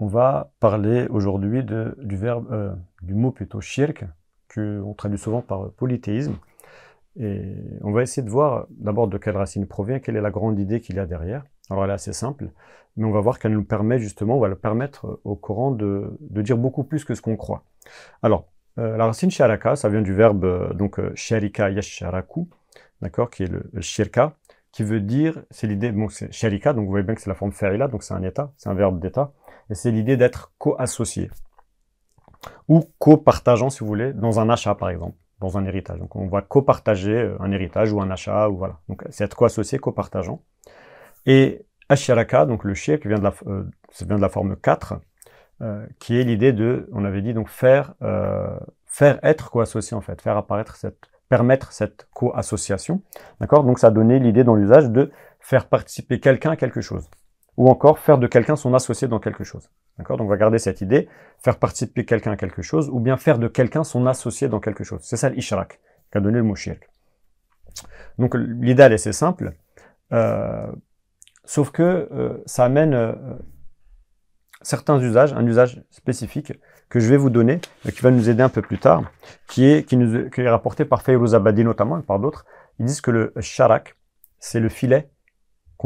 On va parler aujourd'hui du verbe, euh, du mot plutôt shirk, qu'on traduit souvent par polythéisme. Et on va essayer de voir d'abord de quelle racine provient, quelle est la grande idée qu'il y a derrière. Alors elle est assez simple, mais on va voir qu'elle nous permet justement, on va le permettre au Coran de, dire beaucoup plus que ce qu'on croit. Alors, euh, la racine sharaka, ça vient du verbe euh, donc sharika yasharaku, d'accord, qui est le, le shirka, qui veut dire, c'est l'idée, bon, c'est sharika, donc vous voyez bien que c'est la forme fa'ila, donc c'est un état, c'est un verbe d'état. Et c'est l'idée d'être co-associé ou co-partageant, si vous voulez, dans un achat, par exemple, dans un héritage. Donc, on va co-partager euh, un héritage ou un achat, ou voilà. Donc, c'est être co-associé, co-partageant. Et Ashiraka, donc le shirk, vient de la, euh, vient de la forme 4, euh, qui est l'idée de, on avait dit, donc faire, faire être co-associé, en fait, faire apparaître cette, permettre cette co-association. D'accord Donc, ça donnait l'idée dans l'usage de faire participer quelqu'un à quelque chose ou encore faire de quelqu'un son associé dans quelque chose. D'accord Donc on va garder cette idée, faire participer quelqu'un à quelque chose, ou bien faire de quelqu'un son associé dans quelque chose. C'est ça l'ishrak, qu'a donné le mot shirk. Donc l'idéal est assez simple, euh, sauf que euh, ça amène euh, certains usages, un usage spécifique que je vais vous donner, qui va nous aider un peu plus tard, qui est, qui nous, qui est rapporté par Fayrouz Abadi notamment et par d'autres. Ils disent que le sharak, c'est le filet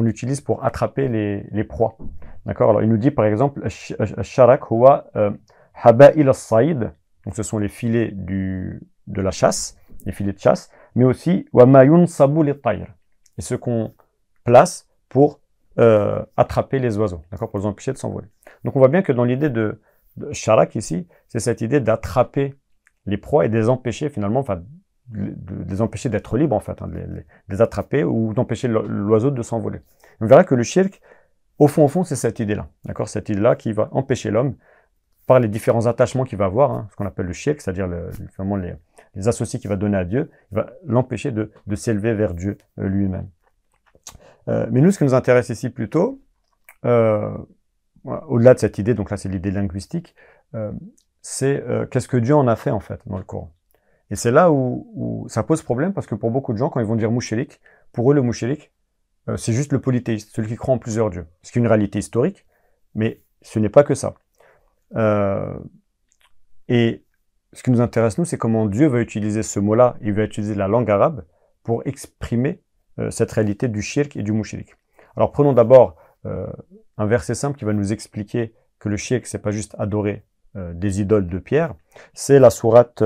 on utilise pour attraper les, les proies. D'accord Alors il nous dit par exemple Sharak huwa euh, haba'il as Donc ce sont les filets du, de la chasse, les filets de chasse, mais aussi wa mayun sabu tayr Et ce qu'on place pour euh, attraper les oiseaux, d'accord Pour les empêcher de s'envoler. Donc on voit bien que dans l'idée de, de Sharak ici, c'est cette idée d'attraper les proies et de empêcher finalement, enfin de les empêcher d'être libres, en fait, hein, de, les, de, attraper ou d'empêcher l'oiseau de s'envoler. On verra que le shirk, au fond, au fond, c'est cette idée-là, d'accord Cette idée-là qui va empêcher l'homme, par les différents attachements qu'il va avoir, hein, ce qu'on appelle le shirk, c'est-à-dire le, les, associés qu'il va donner à Dieu, il va l'empêcher de, s'élever vers Dieu euh, lui-même. Euh, mais nous, ce qui nous intéresse ici plutôt, euh, au-delà de cette idée, donc là c'est l'idée linguistique, c'est qu'est-ce que Dieu en a fait en fait dans le Coran et c'est là où, ça pose problème parce que pour beaucoup de gens, quand ils vont dire mouchélique, pour eux, le mouchélique, euh, c'est juste le polythéiste, celui qui croit en plusieurs dieux. Ce qui est une réalité historique, mais ce n'est pas que ça. Euh, et ce qui nous intéresse, nous, c'est comment Dieu va utiliser ce mot-là, il va utiliser la langue arabe pour exprimer euh, cette réalité du shirk et du mouchélique. Alors prenons d'abord un verset simple qui va nous expliquer que le shirk, c'est pas juste adorer des idoles de pierre, c'est la sourate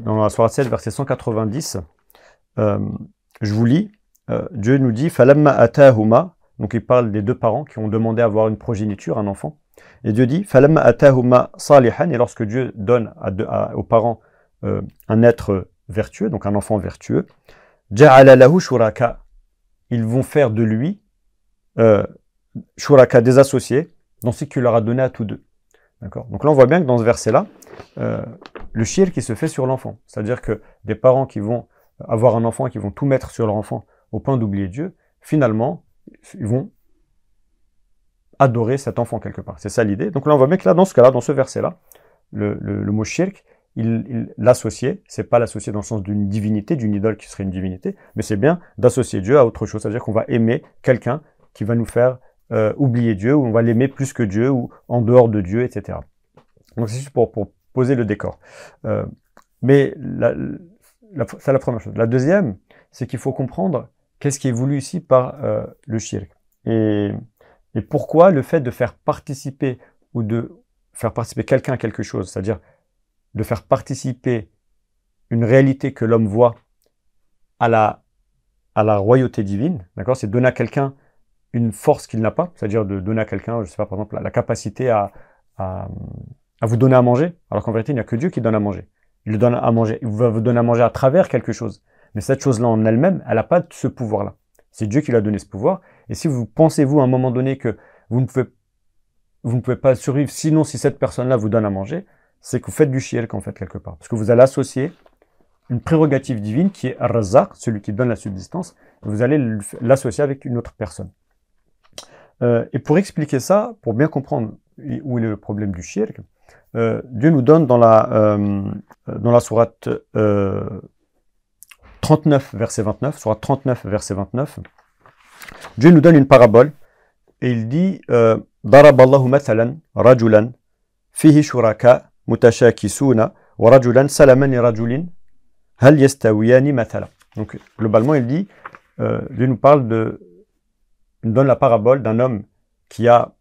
dans la Sourate 7, verset 190, euh, je vous lis, euh, Dieu nous dit Falamma atahuma, donc il parle des deux parents qui ont demandé à avoir une progéniture, un enfant. Et Dieu dit Falamma atahuma salihan, et lorsque Dieu donne aux parents euh, un être vertueux, donc un enfant vertueux, shuraka, ils vont faire de lui shuraka, des associés, dans ce qu'il leur a donné à tous deux. D'accord Donc là, on voit bien que dans ce verset-là, le shirk qui se fait sur l'enfant. C'est-à-dire que des parents qui vont avoir un enfant, qui vont tout mettre sur leur enfant au point d'oublier Dieu, finalement, ils vont adorer cet enfant quelque part. C'est ça l'idée. Donc là, on voit bien que là, dans ce cas-là, dans ce verset-là, le, mot shirk, il l'associer, c'est pas l'associer dans le sens d'une divinité, d'une idole qui serait une divinité, mais c'est bien d'associer Dieu à autre chose. C'est-à-dire qu'on va aimer quelqu'un qui va nous faire euh, oublier Dieu, ou on va l'aimer plus que Dieu, ou en dehors de Dieu, etc. Donc c'est juste pour poser le décor. Euh, mais la, c'est la première chose. La deuxième, c'est qu'il faut comprendre qu'est-ce qui est voulu ici par euh, le shirk. Et, pourquoi le fait de faire participer ou de faire participer quelqu'un à quelque chose, c'est-à-dire de faire participer une réalité que l'homme voit à la, royauté divine, d'accord C'est donner à quelqu'un une force qu'il n'a pas, c'est-à-dire de donner à quelqu'un, je sais pas, par exemple, la, capacité à, à vous donner à manger, alors qu'en vérité, il n'y a que Dieu qui donne à manger. Il donne à manger, il va vous donner à manger à travers quelque chose. Mais cette chose-là en elle-même, elle n'a pas ce pouvoir-là. C'est Dieu qui lui a donné ce pouvoir. Et si vous pensez, vous, à un moment donné, que vous ne pouvez, vous ne pouvez pas survivre, sinon si cette personne-là vous donne à manger, c'est que vous faites du shirk, en fait, quelque part. Parce que vous allez associer une prérogative divine qui est Razak, celui qui donne la subsistance, vous allez l'associer avec une autre personne. Euh, et pour expliquer ça, pour bien comprendre où est le problème du shirk, euh, Dieu nous donne dans la, euh, euh dans la sourate 39, verset 29, sourate 39, verset 29, Dieu nous donne une parabole et il dit euh, Daraballahu mathalan rajulan fihi shuraka mutashakisuna wa rajulan salaman hal yastawiyani Donc globalement, il dit Dieu nous parle de. nous donne la parabole d'un homme qui a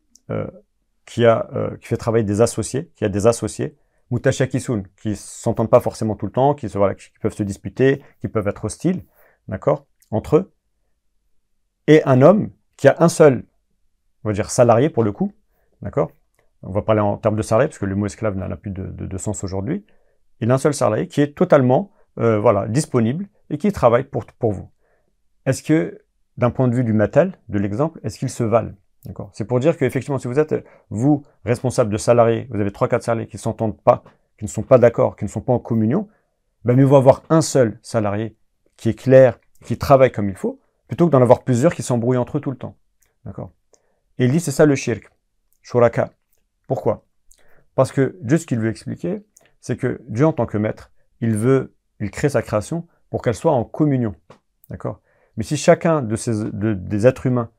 qui, euh, qui fait travailler des associés, qui a des associés, mutasha Kisun, qui s'entendent pas forcément tout le temps, qui, peuvent se disputer, qui peuvent être hostiles, d'accord, entre eux, et un homme qui a un seul, on va dire salarié pour le coup, d'accord, on va parler en termes de salarié, parce que le mot esclave n'a plus de, sens aujourd'hui, il a un seul salarié qui est totalement euh, voilà, disponible et qui travaille pour, pour vous. Est-ce que, d'un point de vue du matel, de l'exemple, est-ce qu'ils se valent c'est pour dire qu'effectivement, si vous êtes, vous, responsable de salariés, vous avez 3-4 salariés qui ne s'entendent pas, qui ne sont pas d'accord, qui ne sont pas en communion, ben mieux vaut avoir un seul salarié qui est clair, qui travaille comme il faut, plutôt que d'en avoir plusieurs qui s'embrouillent entre eux tout le temps. D'accord Et dit, c'est ça le shirk, shuraka. Pourquoi Parce que Dieu, ce qu'il veut expliquer, c'est que Dieu, en tant que maître, il veut, il crée sa création pour qu'elle soit en communion. D'accord Mais si chacun de ces, des êtres humains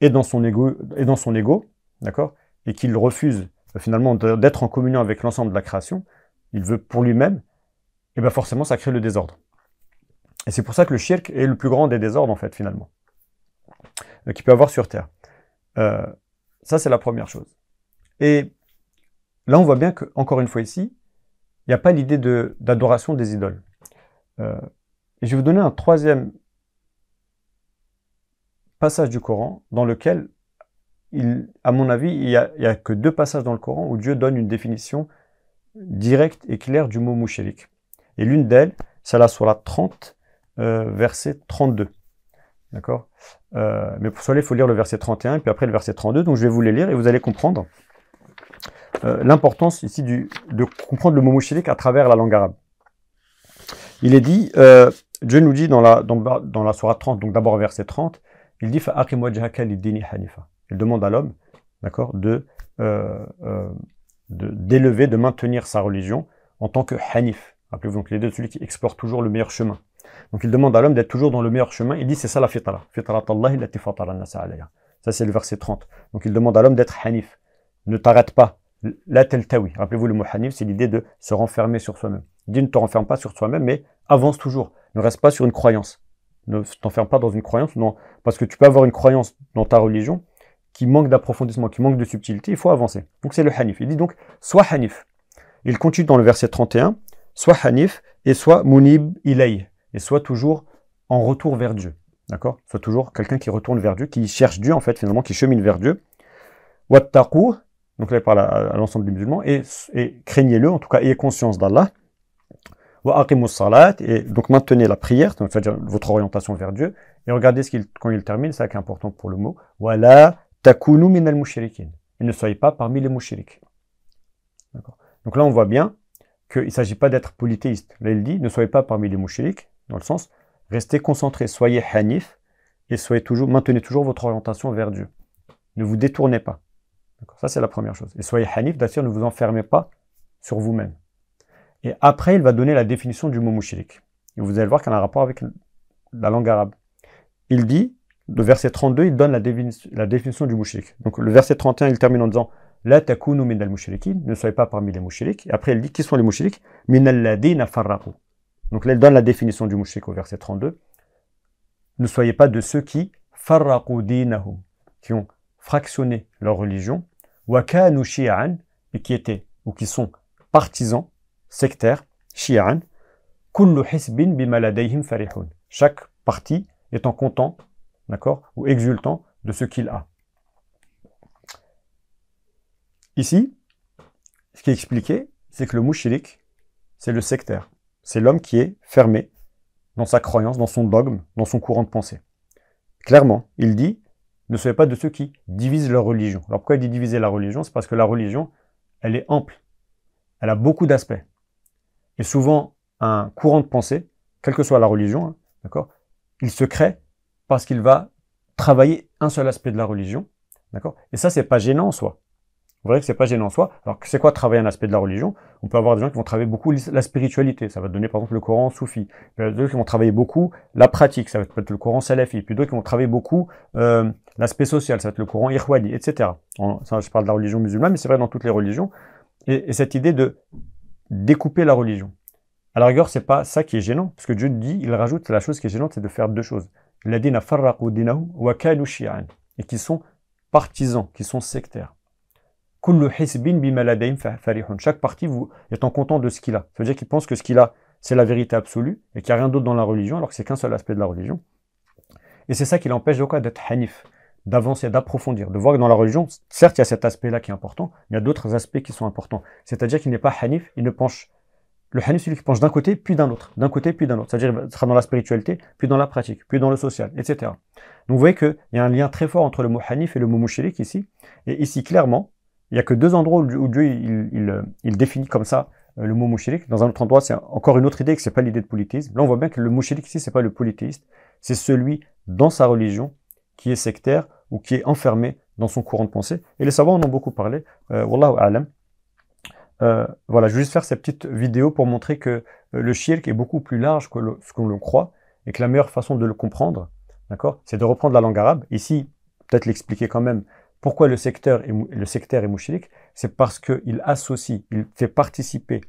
et dans son ego, et dans son ego d'accord Et qu'il refuse euh, finalement d'être en communion avec l'ensemble de la création, il veut pour lui-même, et eh bien forcément ça crée le désordre. Et c'est pour ça que le shirk est le plus grand des désordres en fait finalement, euh, qu'il peut avoir sur Terre. Euh, ça c'est la première chose. Et là on voit bien que encore une fois ici, il n'y a pas l'idée d'adoration des idoles. et je vais vous donner un troisième passage du Coran dans lequel, il, à mon avis, il n'y a, que deux passages dans le Coran où Dieu donne une définition directe et claire du mot mouchélique. Et l'une d'elles, c'est la Surah euh, 30, verset 32. D'accord euh, Mais pour cela, il faut lire le verset 31 et puis après le verset 32. Donc je vais vous les lire et vous allez comprendre euh, l'importance ici de comprendre le mot mouchélique à travers la langue arabe. Il est dit, Dieu nous dit dans la, dans, la 30, donc d'abord verset 30, il dit Il demande à l'homme, d'accord, euh, euh, de d'élever, de, maintenir sa religion en tant que hanif. Rappelez-vous donc l'idée de celui qui explore toujours le meilleur chemin. Donc il demande à l'homme d'être toujours dans le meilleur chemin. Il dit c'est ça la fitra. Ça c'est le verset 30. Donc il demande à l'homme d'être hanif. Ne t'arrête pas. La Rappelez-vous le mot hanif, c'est l'idée de se renfermer sur soi-même. Il dit ne te renferme pas sur toi-même, mais avance toujours. Ne reste pas sur une croyance ne t'enferme pas dans une croyance. Non, parce que tu peux avoir une croyance dans ta religion qui manque d'approfondissement, qui manque de subtilité, il faut avancer. Donc c'est le hanif. Il dit donc, soit hanif. Il continue dans le verset 31, soit hanif et soit munib ilay. Et soit toujours en retour vers Dieu. D'accord Soit toujours quelqu'un qui retourne vers Dieu, qui cherche Dieu en fait finalement, qui chemine vers Dieu. Wattaqu, donc là il parle à, l'ensemble des musulmans, et craignez-le, en tout cas ayez conscience d'Allah et donc maintenez la prière, c'est-à-dire votre orientation vers Dieu, et regardez ce qu'il, quand il termine, c'est ça qui est important pour le mot, voilà takunu min et ne soyez pas parmi les mouchiriques. Donc là, on voit bien qu'il ne s'agit pas d'être polythéiste. Là, il dit, ne soyez pas parmi les mouchiriques, dans le sens, restez concentrés, soyez hanif, et soyez toujours, maintenez toujours votre orientation vers Dieu. Ne vous détournez pas. Ça, c'est la première chose. Et soyez hanif, d'ailleurs, ne vous enfermez pas sur vous-même. Et après, il va donner la définition du mot mouchirik. Et vous allez voir qu'elle a un rapport avec la langue arabe. Il dit, le verset 32, il donne la, définition, du mouchirik. Donc le verset 31, il termine en disant La takunu al mouchiriki »« ne soyez pas parmi les mouchiriks. Et après, il dit Qui sont les mouchiriks Minal ladina farraku. Donc là, il donne la définition du mouchirik au verset 32. Ne soyez pas de ceux qui farraku dinahum, qui ont fractionné leur religion, wa kanu shi'an, et qui étaient, ou qui sont partisans sectaire, shi'an, kullu hisbin bimaladayhim farihun. Chaque parti étant content, d'accord, ou exultant de ce qu'il a. Ici, ce qui est expliqué, c'est que le mouchirik, c'est le sectaire. C'est l'homme qui est fermé dans sa croyance, dans son dogme, dans son courant de pensée. Clairement, il dit ne soyez pas de ceux qui divisent leur religion. Alors pourquoi il dit diviser la religion C'est parce que la religion, elle est ample. Elle a beaucoup d'aspects et souvent un courant de pensée, quelle que soit la religion, hein, d'accord, il se crée parce qu'il va travailler un seul aspect de la religion, d'accord. Et ça, c'est pas gênant en soi. Vous voyez que c'est pas gênant en soi. Alors c'est quoi travailler un aspect de la religion On peut avoir des gens qui vont travailler beaucoup la spiritualité. Ça va donner par exemple le courant soufi. Puis d'autres qui vont travailler beaucoup la pratique. Ça va être le courant salafi. Puis d'autres qui vont travailler beaucoup euh, l'aspect social. Ça va être le courant irwani, etc. ça, je parle de la religion musulmane, mais c'est vrai dans toutes les religions. et cette idée de découper la religion. À la rigueur, c'est pas ça qui est gênant, parce que Dieu dit, il rajoute la chose qui est gênante, c'est de faire deux choses. Et qui sont partisans, qui sont sectaires. Chaque parti vous, étant content de ce qu'il a. Ça veut dire qu'il pense que ce qu'il a, c'est la vérité absolue, et qu'il n'y a rien d'autre dans la religion, alors que c'est qu'un seul aspect de la religion. Et c'est ça qui l'empêche d'être hanif, d'avancer, d'approfondir, de voir que dans la religion, certes, il y a cet aspect-là qui est important, mais il y a d'autres aspects qui sont importants. C'est-à-dire qu'il n'est pas hanif, il ne penche. Le hanif, c'est celui qui penche d'un côté, puis d'un autre, d'un côté, puis d'un autre. C'est-à-dire qu'il sera dans la spiritualité, puis dans la pratique, puis dans le social, etc. Donc vous voyez qu'il y a un lien très fort entre le mot hanif et le mot mouchélique ici. Et ici, clairement, il n'y a que deux endroits où Dieu il, il, définit comme ça euh, le mot mouchélique. Dans un autre endroit, c'est encore une autre idée, que ce n'est pas l'idée de polythéisme. Là, on voit bien que le mouchélique ici, ce n'est pas le polythéiste, c'est celui dans sa religion qui est sectaire ou qui est enfermé dans son courant de pensée. Et les savants en ont beaucoup parlé. Euh, wallahu alam. Euh, voilà, je vais juste faire cette petite vidéo pour montrer que euh, le shirk est beaucoup plus large que ce qu'on le croit et que la meilleure façon de le comprendre, d'accord, c'est de reprendre la langue arabe. Ici, peut-être l'expliquer quand même pourquoi le secteur est, le sectaire est mouchirik, c'est parce qu'il associe, il fait participer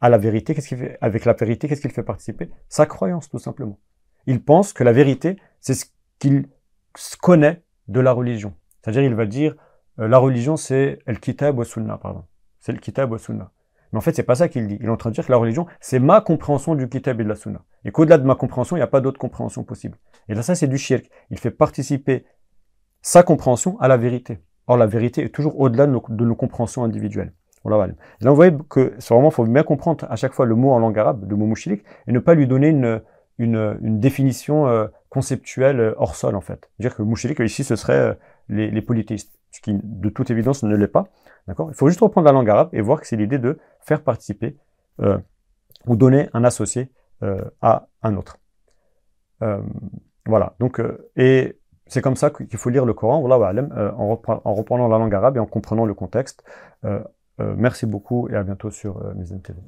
à la vérité. Qu'est-ce qu'il fait avec la vérité Qu'est-ce qu'il fait participer Sa croyance, tout simplement. Il pense que la vérité, c'est ce qu'il connaît de la religion. C'est-à-dire, il va dire euh, la religion, c'est el kitab wa sunnah, pardon. C'est le kitab wa sunnah. Mais en fait, c'est pas ça qu'il dit. Il est en train de dire que la religion, c'est ma compréhension du kitab et de la sunnah Et qu'au-delà de ma compréhension, il n'y a pas d'autre compréhension possible. Et là, ça, c'est du shirk. Il fait participer sa compréhension à la vérité. Or, la vérité est toujours au-delà de, nos compréhensions individuelles. Là, vous voyez que c'est vraiment, il faut bien comprendre à chaque fois le mot en langue arabe, le mot mouchilik, et ne pas lui donner une, une, définition euh, conceptuelle euh, hors sol, en fait. Dire que Mouchelik euh, ici, ce serait les, les, ce qui, de toute évidence, ne l'est pas. D'accord Il faut juste reprendre la langue arabe et voir que c'est l'idée de faire participer ou donner un associé à un autre. voilà. Donc, et c'est comme ça qu'il faut lire le Coran, en, en, reprenant la langue arabe et en comprenant le contexte. merci beaucoup et à bientôt sur mes TV.